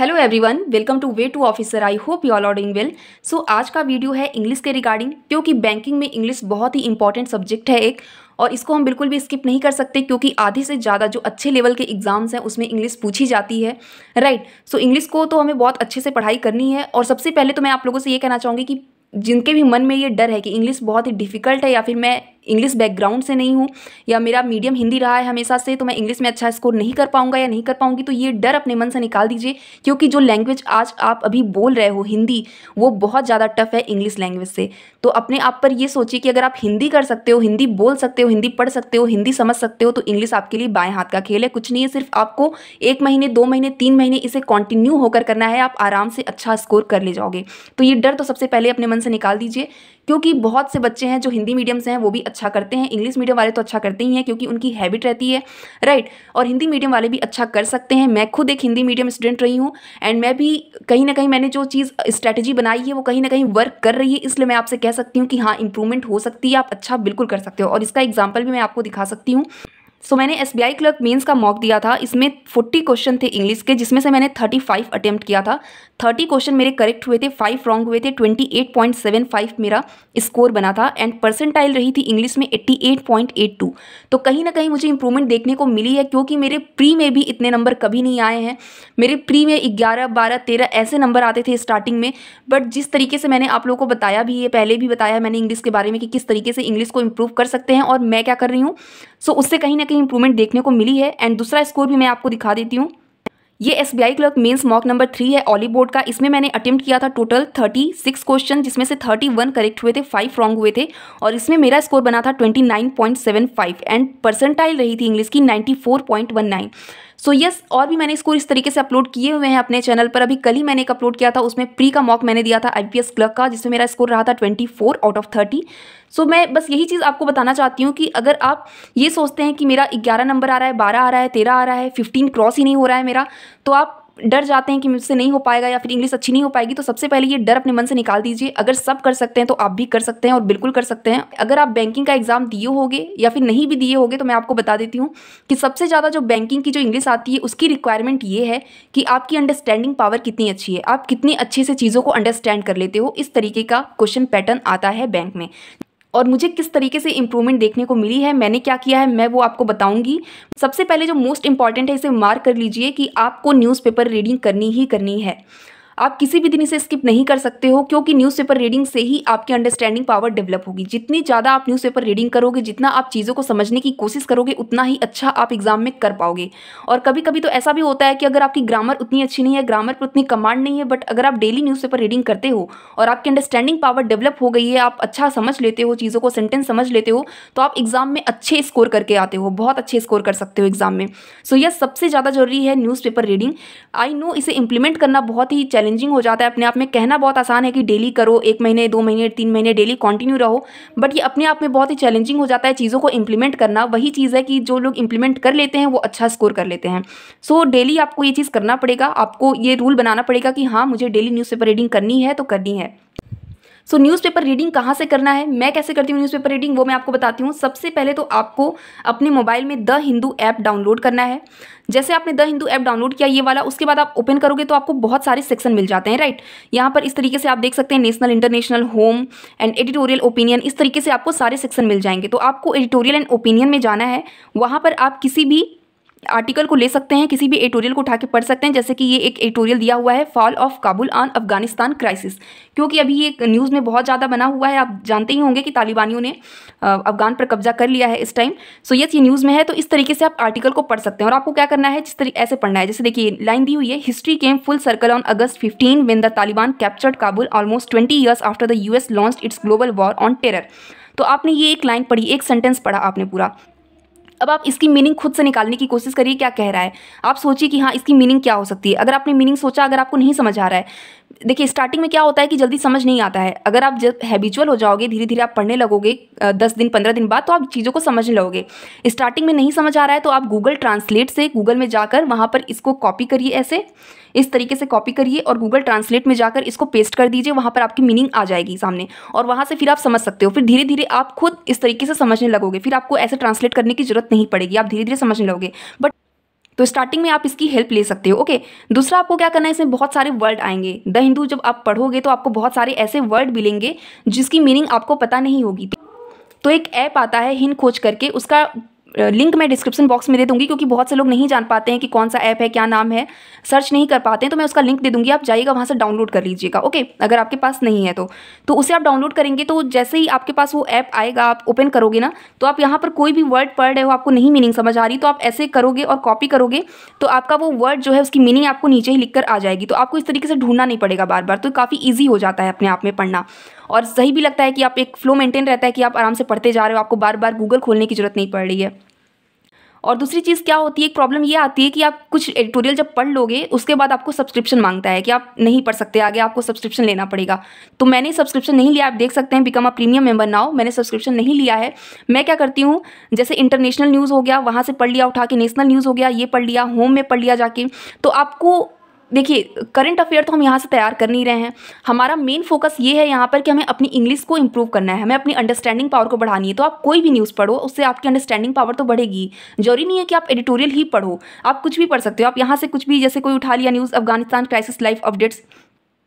hello everyone welcome to way to officer I hope you are all doing well so आज का video है English के regarding क्योंकि banking में इंग्लिश बहुत ही इंपॉर्टेंट सब्जेक्ट है एक और इसको हम बिल्कुल भी स्किप नहीं कर सकते क्योंकि आधे से ज़्यादा जो अच्छे लेवल के एग्ज़ाम्स हैं उसमें इंग्लिश पूछी जाती है राइट सो इंग्लिश को तो हमें बहुत अच्छे से पढ़ाई करनी है और सबसे पहले तो मैं आप लोगों से ये कहना चाहूँगी कि जिनके भी मन में ये डर है कि इंग्लिश बहुत ही डिफ़िकल्ट है या फिर मैं इंग्लिश बैकग्राउंड से नहीं हूँ या मेरा मीडियम हिंदी रहा है हमेशा से तो मैं इंग्लिश में अच्छा स्कोर नहीं कर पाऊंगा या नहीं कर पाऊंगी तो ये डर अपने मन से निकाल दीजिए क्योंकि जो लैंग्वेज आज आप अभी बोल रहे हो हिंदी वो बहुत ज़्यादा टफ है इंग्लिश लैंग्वेज से तो अपने आप पर ये सोचिए कि अगर आप हिंदी कर सकते हो हिंदी बोल सकते हो हिंदी पढ़ सकते हो हिंदी समझ सकते हो तो इंग्लिश आपके लिए बाएँ हाथ का खेल है कुछ नहीं है सिर्फ आपको एक महीने दो महीने तीन महीने इसे कंटिन्यू होकर करना है आप आराम से अच्छा स्कोर कर ले जाओगे तो ये डर तो सबसे पहले अपने मन से निकाल दीजिए क्योंकि बहुत से बच्चे हैं जो हिंदी मीडियम से हैं वो भी अच्छा करते हैं इंग्लिश मीडियम वाले तो अच्छा करते ही हैं क्योंकि उनकी हैबिट रहती है राइट और हिंदी मीडियम वाले भी अच्छा कर सकते हैं मैं खुद एक हिंदी मीडियम स्टूडेंट रही हूँ एंड मैं भी कहीं ना कहीं मैंने जो चीज़ स्ट्रैटेजी बनाई है वो कहीं ना कहीं वर्क कर रही है इसलिए मैं आपसे कह सकती हूँ कि हाँ इंप्रूवमेंट हो सकती है आप अच्छा बिल्कुल कर सकते हो और इसका एग्जाम्पल भी मैं आपको दिखा सकती हूँ सो so, मैंने S B I clerk mains का मॉक दिया था इसमें फोर्टी क्वेश्चन थे इंग्लिश के जिसमें से मैंने थर्टी फाइव अटैम्प्ट किया था थर्टी क्वेश्चन मेरे करेक्ट हुए थे फाइव रॉन्ग हुए थे twenty eight point seven five मेरा स्कोर बना था एंड परसेंटाइल रही थी इंग्लिश में eighty eight point eight two तो कहीं ना कहीं मुझे इंप्रूवमेंट देखने को मिली है क्योंकि मेरे प्री में भी इतने नंबर कभी नहीं आए हैं मेरे प्री में ग्यारह बारह तेरह ऐसे नंबर आते थे स्टार्टिंग में बट जिस तरीके से मैंने आप लोगों को बताया भी है पहले भी बताया मैंने इंग्लिश के बारे में कि किस तरीके से इंग्लिश को इम्प्रूव कर सकते हैं और मैं क्या कर रही हूँ सो so, उससे कहीं ना कहीं इंप्रूवमेंट देखने को मिली है एंड दूसरा स्कोर भी मैं आपको दिखा देती हूँ ये S B I clerk mains mock number three है ऑली बोर्ड का इसमें मैंने अटेम्प्ट किया था टोटल थर्टी सिक्स क्वेश्चन जिसमें से थर्टी वन करेक्ट हुए थे फाइव रॉन्ग हुए थे और इसमें मेरा स्कोर बना था twenty nine point seven five and percentile रही थी इंग्लिश की ninety four point one nine so yes और भी मैंने स्कोर इस तरीके से अपलोड किए हुए हैं अपने चैनल पर अभी कल ही मैंने एक अपलोड किया था उसमें प्री का मॉक मैंने दिया था आईपीएस क्लर्क का जिसमें मेरा स्कोर रहा था twenty out of thirty so मैं बस यही चीज़ आपको बताना चाहती हूँ कि अगर आप ये सोचते हैं कि मेरा ग्यारह नंबर आ रहा है बारह आ रहा है तेरह आ रहा है फिफ्टीन क्रॉस ही नहीं हो रहा है मेरा तो आप डर जाते हैं कि मुझसे नहीं हो पाएगा या फिर इंग्लिश अच्छी नहीं हो पाएगी तो सबसे पहले ये डर अपने मन से निकाल दीजिए अगर सब कर सकते हैं तो आप भी कर सकते हैं और बिल्कुल कर सकते हैं अगर आप बैंकिंग का एग्ज़ाम दिए होगे या फिर नहीं भी दिए होगे तो मैं आपको बता देती हूँ कि सबसे ज़्यादा जो बैंकिंग की जो इंग्लिश आती है उसकी रिक्वायरमेंट ये है कि आपकी अंडरस्टैंडिंग पावर कितनी अच्छी है आप कितनी अच्छे से चीज़ों को अंडरस्टैंड कर लेते हो इस तरीके का क्वेश्चन पैटर्न आता है बैंक में और मुझे किस तरीके से इम्प्रूवमेंट देखने को मिली है मैंने क्या किया है मैं वो आपको बताऊंगी सबसे पहले जो मोस्ट इंपॉर्टेंट है इसे मार्क कर लीजिए कि आपको न्यूज़पेपर रीडिंग करनी ही करनी है आप किसी भी दिन इसे स्किप नहीं कर सकते हो क्योंकि न्यूज़पेपर रीडिंग से ही आपकी अंडरस्टैंडिंग पावर डेवलप होगी जितनी ज़्यादा आप न्यूज़पेपर रीडिंग करोगे जितना आप चीज़ों को समझने की कोशिश करोगे उतना ही अच्छा आप एग्जाम में कर पाओगे और कभी कभी तो ऐसा भी होता है कि अगर आपकी ग्रामर उतनी अच्छी नहीं है ग्रामर पर उतनी कमांड नहीं है बट अगर आप डेली न्यूज़पेपर रीडिंग करते हो और आपकी अंडरस्टैंडिंग पावर डेवलप हो गई है आप अच्छा समझ लेते हो चीज़ों को सेंटेंस समझ लेते हो तो आप एग्ज़ाम में अच्छे स्कोर करके आते हो बहुत अच्छे स्कोर कर सकते हो एग्ज़ाम में सो यह सबसे ज़्यादा ज़रूरी है न्यूज़ रीडिंग आई नो इसे इंप्लीमेंट करना बहुत ही चैलेंज चैलेंजिंग हो जाता है अपने आप में कहना बहुत आसान है कि डेली करो एक महीने दो महीने तीन महीने डेली कंटिन्यू रहो बट ये अपने आप में बहुत ही चैलेंजिंग हो जाता है चीज़ों को इम्प्लीमेंट करना वही चीज़ है कि जो लोग इंप्लीमेंट कर लेते हैं वो अच्छा स्कोर कर लेते हैं सो so, डेली आपको ये चीज़ करना पड़ेगा आपको ये रूल बनाना पड़ेगा कि हाँ मुझे डेली न्यूज़पेपर रीडिंग करनी है तो करनी है सो न्यूज़पेपर रीडिंग कहाँ से करना है मैं कैसे करती हूँ न्यूज़पेपर रीडिंग वो मैं आपको बताती हूँ सबसे पहले तो आपको अपने मोबाइल में द हिंदू ऐप डाउनलोड करना है जैसे आपने द हिंदू ऐप डाउनलोड किया ये वाला उसके बाद आप ओपन करोगे तो आपको बहुत सारे सेक्शन मिल जाते हैं राइट यहाँ पर इस तरीके से आप देख सकते हैं national international home and editorial opinion इस तरीके से आपको सारे सेक्शन मिल जाएंगे तो आपको एडिटोरियल एंड ओपिनियन में जाना है वहाँ पर आप किसी भी आर्टिकल को ले सकते हैं किसी भी एटोरियल को उठा के पढ़ सकते हैं जैसे कि ये एक एटोरियल दिया हुआ है fall of Kabul on Afghanistan crisis क्योंकि अभी ये न्यूज़ में बहुत ज़्यादा बना हुआ है आप जानते ही होंगे कि तालिबानियों ने अफगान पर कब्जा कर लिया है इस टाइम सो यस ये न्यूज़ में है तो इस तरीके से आप आर्टिकल को पढ़ सकते हैं और आपको क्या करना है जिस तरीके ऐसे पढ़ना है जैसे देखिए लाइन दी हुई है history came full circle on August fifteen when the Taliban captured Kabul almost twenty years after the U launch its global war on terror तो आपने ये एक लाइन पढ़ी एक सेंटेंस पढ़ा आपने पूरा अब आप इसकी मीनिंग खुद से निकालने की कोशिश करिए क्या कह रहा है आप सोचिए कि हाँ इसकी मीनिंग क्या हो सकती है अगर आपने मीनिंग सोचा अगर आपको नहीं समझ आ रहा है देखिए स्टार्टिंग में क्या होता है कि जल्दी समझ नहीं आता है अगर आप जब हैबिचुअल हो जाओगे धीरे धीरे आप पढ़ने लगोगे दस दिन पंद्रह दिन बाद तो आप चीज़ों को समझ लगोगे स्टार्टिंग में नहीं समझ आ रहा है तो आप गूगल ट्रांसलेट से गूगल में जाकर वहाँ पर इसको कॉपी करिए ऐसे इस तरीके से कॉपी करिए और गूगल ट्रांसलेट में जाकर इसको पेस्ट कर दीजिए वहां पर आपकी मीनिंग आ जाएगी सामने और वहां से फिर आप समझ सकते हो फिर धीरे धीरे आप खुद इस तरीके से समझने लगोगे फिर आपको ऐसे ट्रांसलेट करने की जरूरत नहीं पड़ेगी आप धीरे धीरे समझने लगोगे बट तो स्टार्टिंग में आप इसकी हेल्प ले सकते हो ओके दूसरा आपको क्या करना है इसमें बहुत सारे वर्ड आएंगे द हिंदू जब आप पढ़ोगे तो आपको बहुत सारे ऐसे वर्ड मिलेंगे जिसकी मीनिंग आपको पता नहीं होगी तो एक ऐप आता है हिंद खोज करके उसका लिंक मैं डिस्क्रिप्शन बॉक्स में दे दूँगी क्योंकि बहुत से लोग नहीं जान पाते हैं कि कौन सा ऐप है क्या नाम है सर्च नहीं कर पाते हैं तो मैं उसका लिंक दे दूँगी आप जाइएगा वहाँ से डाउनलोड कर लीजिएगा ओके अगर आपके पास नहीं है तो तो उसे आप डाउनलोड करेंगे तो जैसे ही आपके पास वो ऐप आएगा आप ओपन करोगे ना तो आप यहाँ पर कोई भी वर्ड पढ़ रहे हो आपको नहीं मीनिंग समझ आ रही तो आप ऐसे करोगे और कॉपी करोगे तो आपका वो वर्ड जो है उसकी मीनिंग आपको नीचे ही लिख कर आ जाएगी तो आपको इस तरीके से ढूंढना नहीं पड़ेगा बार बार तो काफ़ी ईजी हो जाता है अपने आप में पढ़ना और सही भी लगता है कि आप एक फ्लो मेंटेन रहता है कि आप आराम से पढ़ते जा रहे हो आपको बार बार गूगल खोलने की जरूरत नहीं पड़ रही है और दूसरी चीज़ क्या होती है एक प्रॉब्लम ये आती है कि आप कुछ एडिटोरियल जब पढ़ लोगे उसके बाद आपको सब्सक्रिप्शन मांगता है कि आप नहीं पढ़ सकते आगे आपको सब्सक्रिप्शन लेना पड़ेगा तो मैंने सब्सक्रिप्शन नहीं लिया आप देख सकते हैं become a premium member now मैंने सब्सक्रिप्शन नहीं लिया है मैं क्या करती हूँ जैसे इंटरनेशनल न्यूज़ हो गया वहाँ से पढ़ लिया उठा के नेशनल न्यूज़ हो गया ये पढ़ लिया होम में पढ़ लिया जाके तो आपको देखिए करंट अफेयर तो हम यहाँ से तैयार कर नहीं रहे हैं हमारा मेन फोकस ये है यहाँ पर कि हमें अपनी इंग्लिश को इम्प्रूव करना है हमें अपनी अंडरस्टैंडिंग पावर को बढ़ानी है तो आप कोई भी न्यूज़ पढ़ो उससे आपकी अंडरस्टैंडिंग पावर तो बढ़ेगी जरूरी नहीं है कि आप एडिटोरियल ही पढ़ो आप कुछ भी पढ़ सकते हो आप यहाँ से कुछ भी जैसे कोई उठा लिया news Afghanistan crisis live updates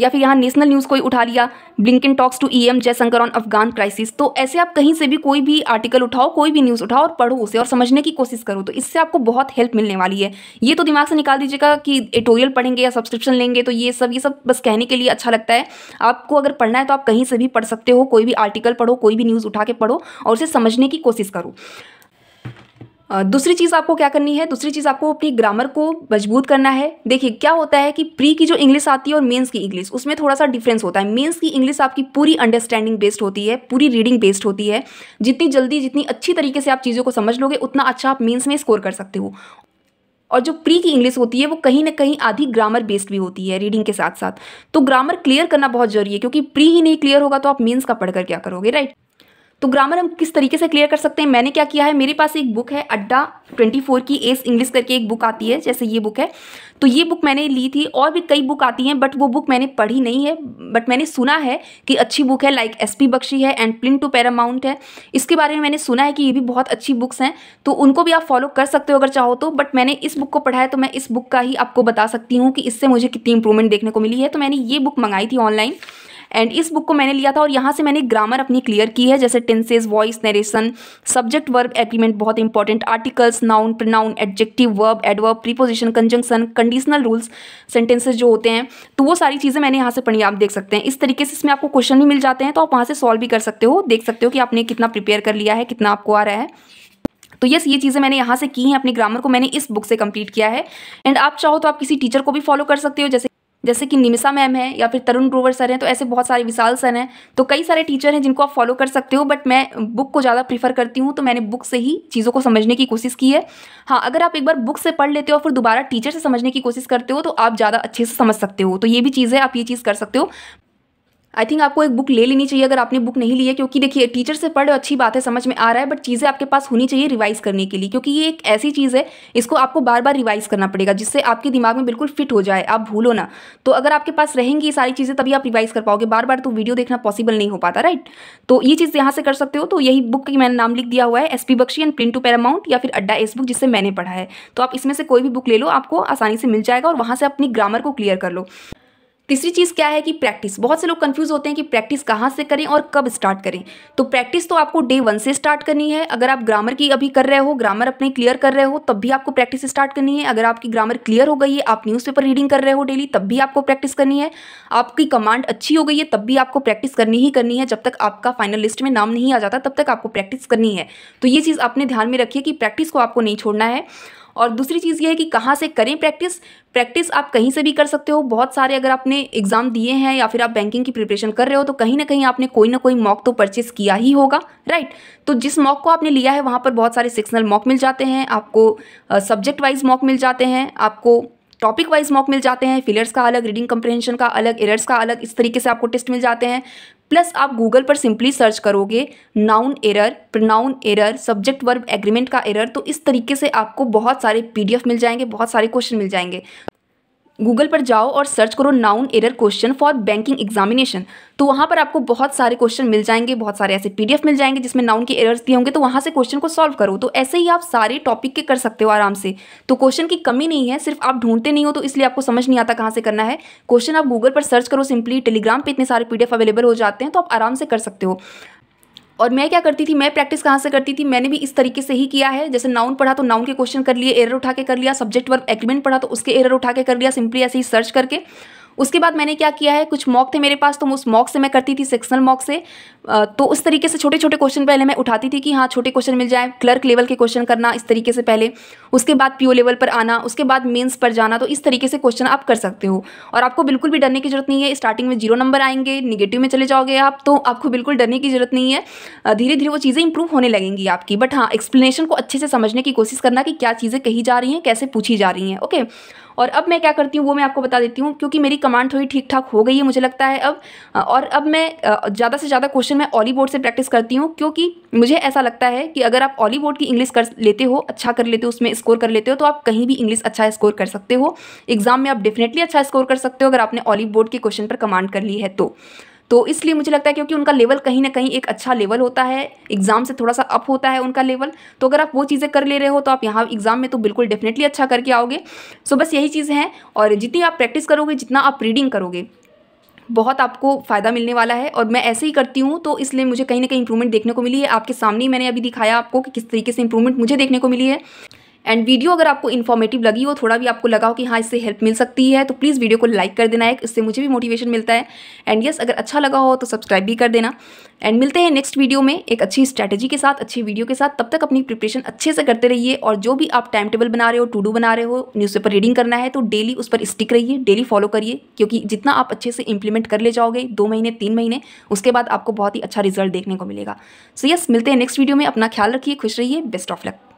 या फिर यहाँ नेशनल न्यूज़ कोई उठा लिया Blinken talks to EM e Jaishankar on Afghan crisis तो ऐसे आप कहीं से भी कोई भी आर्टिकल उठाओ कोई भी न्यूज़ उठाओ और पढ़ो उसे और समझने की कोशिश करो तो इससे आपको बहुत हेल्प मिलने वाली है ये तो दिमाग से निकाल दीजिएगा कि एटोरियल पढ़ेंगे या सब्सक्रिप्शन लेंगे तो ये सब ये सब बस कहने के लिए अच्छा लगता है आपको अगर पढ़ना है तो आप कहीं से भी पढ़ सकते हो कोई भी आर्टिकल पढ़ो कोई भी न्यूज़ उठा के पढ़ो और उसे समझने की कोशिश करो दूसरी चीज़ आपको क्या करनी है दूसरी चीज़ आपको अपनी ग्रामर को मजबूत करना है देखिए क्या होता है कि प्री की जो इंग्लिश आती है और मेंस की इंग्लिश उसमें थोड़ा सा डिफरेंस होता है मेंस की इंग्लिश आपकी पूरी अंडरस्टैंडिंग बेस्ड होती है पूरी रीडिंग बेस्ड होती है जितनी जल्दी जितनी अच्छी तरीके से आप चीज़ों को समझ लोगे उतना अच्छा आप मेन्स में स्कोर कर सकते हो और जो प्री की इंग्लिश होती है वो कहीं ना कहीं आधी ग्रामर बेस्ड भी होती है रीडिंग के साथ साथ तो ग्रामर क्लियर करना बहुत जरूरी है क्योंकि प्री ही नहीं क्लियर होगा तो आप मीन्स का पढ़कर क्या करोगे राइट तो ग्रामर हम किस तरीके से क्लियर कर सकते हैं मैंने क्या किया है मेरे पास एक बुक है अड्डा ट्वेंटी फोर की एस इंग्लिश करके एक बुक आती है जैसे ये बुक है तो ये बुक मैंने ली थी और भी कई बुक आती हैं बट वो बुक मैंने पढ़ी नहीं है बट मैंने सुना है कि अच्छी बुक है लाइक एस पी बख्शी है एंड प्लिन टू पैरामाउंट है इसके बारे में मैंने सुना है कि ये भी बहुत अच्छी बुक्स हैं तो उनको भी आप फॉलो कर सकते हो अगर चाहो तो बट मैंने इस बुक को पढ़ा है तो मैं इस बुक का ही आपको बता सकती हूँ कि इससे मुझे कितनी इंप्रूवमेंट देखने को मिली है तो मैंने ये बुक मंगाई थी ऑनलाइन एंड इस बुक को मैंने लिया था और यहाँ से मैंने ग्रामर अपनी क्लियर की है जैसे tenses voice narration subject verb agreement बहुत important articles noun pronoun adjective verb adverb preposition conjunction conditional rules sentences जो होते हैं तो वो सारी चीज़ें मैंने यहाँ से पढ़ी आप देख सकते हैं इस तरीके से इसमें आपको क्वेश्चन भी मिल जाते हैं तो आप वहाँ से सॉल्व भी कर सकते हो देख सकते हो कि आपने कितना प्रिपेयर कर लिया है कितना आपको आ रहा है तो यस ये चीज़ें मैंने यहाँ से की हैं अपनी ग्रामर को मैंने इस बुक से कंप्लीट किया है एंड आप चाहो तो आप किसी टीचर को भी फॉलो कर सकते हो जैसे जैसे कि निमिषा मैम है या फिर तरुण ग्रोवर सर हैं तो ऐसे बहुत सारे विशाल सर हैं तो कई सारे टीचर हैं जिनको आप फॉलो कर सकते हो बट मैं बुक को ज़्यादा प्रीफर करती हूँ तो मैंने बुक से ही चीज़ों को समझने की कोशिश की है हाँ अगर आप एक बार बुक से पढ़ लेते हो फिर दोबारा टीचर से समझने की कोशिश करते हो तो आप ज़्यादा अच्छे से समझ सकते हो तो ये भी चीज़ है आप ये चीज़ कर सकते हो आई थिंक आपको एक बुक ले लेनी चाहिए अगर आपने बुक नहीं ली है क्योंकि देखिए टीचर से पढ़ अच्छी बात है समझ में आ रहा है बट चीज़ें आपके पास होनी चाहिए रिवाइज़ करने के लिए क्योंकि ये एक ऐसी चीज़ है इसको आपको बार बार रिवाइज़ करना पड़ेगा जिससे आपके दिमाग में बिल्कुल फिट हो जाए आप भूलो ना तो अगर आपके पास रहेंगी ये सारी चीज़ें तभी आप रिवाइज़ कर पाओगे बार बार तो वीडियो देखना पॉसिबल नहीं हो पाता राइट तो ये चीज़ यहाँ से कर सकते हो तो यही बुक की मैंने नाम लिख दिया हुआ है S P Bakshi and print to paramount या फिर अड्डा एस बुक जिससे मैंने पढ़ा है तो आप इसमें से कोई भी बुक ले लो आपको आसानी से मिल जाएगा और वहाँ से अपनी ग्रामर को क्लियर कर लो तीसरी चीज़ क्या है कि प्रैक्टिस बहुत से लोग कंफ्यूज होते हैं कि प्रैक्टिस कहाँ से करें और कब स्टार्ट करें तो प्रैक्टिस तो आपको डे वन से स्टार्ट करनी है अगर आप ग्रामर की अभी कर रहे हो ग्रामर अपने क्लियर कर रहे हो तब भी आपको प्रैक्टिस स्टार्ट करनी है अगर आपकी ग्रामर क्लियर हो गई है आप न्यूज़पेपर रीडिंग कर रहे हो डेली तब भी आपको प्रैक्टिस करनी है आपकी कमांड अच्छी हो गई है तब भी आपको प्रैक्टिस करनी ही करनी है जब तक आपका फाइनल लिस्ट में नाम नहीं आ जाता तब तक आपको प्रैक्टिस करनी है तो ये चीज़ आपने ध्यान में रखिए कि प्रैक्टिस को आपको नहीं छोड़ना है और दूसरी चीज़ ये है कि कहाँ से करें प्रैक्टिस प्रैक्टिस आप कहीं से भी कर सकते हो बहुत सारे अगर आपने एग्ज़ाम दिए हैं या फिर आप बैंकिंग की प्रिपरेशन कर रहे हो तो कहीं ना कहीं आपने कोई ना कोई मॉक तो परचेस किया ही होगा राइट तो जिस मॉक को आपने लिया है वहाँ पर बहुत सारे सेक्शनल मॉक मिल जाते हैं आपको सब्जेक्ट वाइज मॉक मिल जाते हैं आपको टॉपिक वाइज मॉक मिल जाते हैं फिलर्स का अलग रीडिंग कंप्रेहेंशन का अलग एरर्स का अलग इस तरीके से आपको टेस्ट मिल जाते हैं प्लस आप गूगल पर सिंपली सर्च करोगे noun error pronoun error subject verb agreement का एरर तो इस तरीके से आपको बहुत सारे पीडीएफ मिल जाएंगे बहुत सारे क्वेश्चन मिल जाएंगे गूगल पर जाओ और सर्च करो noun error question for banking examination तो वहाँ पर आपको बहुत सारे क्वेश्चन मिल जाएंगे बहुत सारे ऐसे पीडीएफ मिल जाएंगे जिसमें नाउन के एरर्स दिए होंगे तो वहाँ से क्वेश्चन को सॉल्व करो तो ऐसे ही आप सारे टॉपिक के कर सकते हो आराम से तो क्वेश्चन की कमी नहीं है सिर्फ आप ढूंढते नहीं हो तो इसलिए आपको समझ नहीं आता कहाँ से करना है क्वेश्चन आप गूगल पर सर्च करो सिंपली टेलीग्राम पर इतने सारे पी अवेलेबल हो जाते हैं तो आप आराम से कर सकते हो और मैं क्या करती थी मैं प्रैक्टिस कहाँ से करती थी मैंने भी इस तरीके से ही किया है जैसे नाउन पढ़ा तो नाउन के क्वेश्चन कर लिए एरर उठा के कर लिया सब्जेक्ट वर्क एग्रीमेंट पढ़ा तो उसके एरर उठा के कर लिया सिंपली ऐसे ही सर्च करके उसके बाद मैंने क्या किया है कुछ मॉक थे मेरे पास तो उस मॉक से मैं करती थी सेक्शनल मॉक से तो उस तरीके से छोटे छोटे क्वेश्चन पहले मैं उठाती थी कि हाँ छोटे क्वेश्चन मिल जाए क्लर्क लेवल के क्वेश्चन करना इस तरीके से पहले उसके बाद पीओ लेवल पर आना उसके बाद मेन्स पर जाना तो इस तरीके से क्वेश्चन आप कर सकते हो और आपको बिल्कुल भी डरने की जरूरत नहीं है स्टार्टिंग में जीरो नंबर आएंगे निगेटिव में चले जाओगे आप तो आपको बिल्कुल डरने की जरूरत नहीं है धीरे धीरे वो चीज़ें इंप्रूव होने लगेंगी आपकी बट हाँ एक्सप्लेनेशन को अच्छे से समझने की कोशिश करना कि क्या चीज़ें कही जा रही हैं कैसे पूछी जा रही हैं ओके और अब मैं क्या करती हूँ वो मैं आपको बता देती हूँ क्योंकि मेरी कमांड थोड़ी ठीक ठाक हो गई है मुझे लगता है अब और अब मैं ज़्यादा से ज़्यादा क्वेश्चन मैं ऑली बोर्ड से प्रैक्टिस करती हूँ क्योंकि मुझे ऐसा लगता है कि अगर आप ऑली बोर्ड की इंग्लिश कर लेते हो अच्छा कर लेते हो उसमें स्कोर कर लेते हो तो आप कहीं भी इंग्लिश अच्छा स्कोर कर सकते हो एग्जाम में आप डेफिनेटली अच्छा स्कोर कर सकते हो अगर आपने ऑली बोर्ड के क्वेश्चन पर कमांड कर ली है तो तो इसलिए मुझे लगता है क्योंकि उनका लेवल कहीं ना कहीं एक अच्छा लेवल होता है एग्ज़ाम से थोड़ा सा अप होता है उनका लेवल तो अगर आप वो चीज़ें कर ले रहे हो तो आप यहाँ एग्ज़ाम में तो बिल्कुल डेफिनेटली अच्छा करके आओगे सो बस यही चीज़ है और जितनी आप प्रैक्टिस करोगे जितना आप रीडिंग करोगे बहुत आपको फ़ायदा मिलने वाला है और मैं ऐसे ही करती हूँ तो इसलिए मुझे कहीं ना कहीं इंप्रूवमेंट देखने को मिली है आपके सामने मैंने अभी दिखाया आपको कि किस तरीके से इंप्रूवमेंट मुझे देखने को मिली है एंड वीडियो अगर आपको इन्फॉर्मेटिव लगी हो थोड़ा भी आपको लगा हो कि हाँ इससे हेल्प मिल सकती है तो प्लीज़ वीडियो को लाइक कर देना है इससे मुझे भी मोटिवेशन मिलता है एंड यस yes, अगर अच्छा लगा हो तो सब्सक्राइब भी कर देना एंड मिलते हैं नेक्स्ट वीडियो में एक अच्छी स्ट्रैटेजी के साथ अच्छी वीडियो के साथ तब तक अपनी प्रिपरेशन अच्छे से करते रहिए और जो भी आप टाइम टेबल बना रहे हो टू डू बना रहे हो न्यूज़पेपर रीडिंग करना है तो डेली उस पर स्टिक रहिए डेली फॉलो करिए क्योंकि जितना आप अच्छे से इंप्लीमेंट कर ले जाओगे दो महीने तीन महीने उसके बाद आपको बहुत ही अच्छा रिजल्ट देखने को मिलेगा सो so यस yes, मिलते हैं नेक्स्ट वीडियो में अपना ख्याल रखिए खुश रहिए बेस्ट ऑफ लक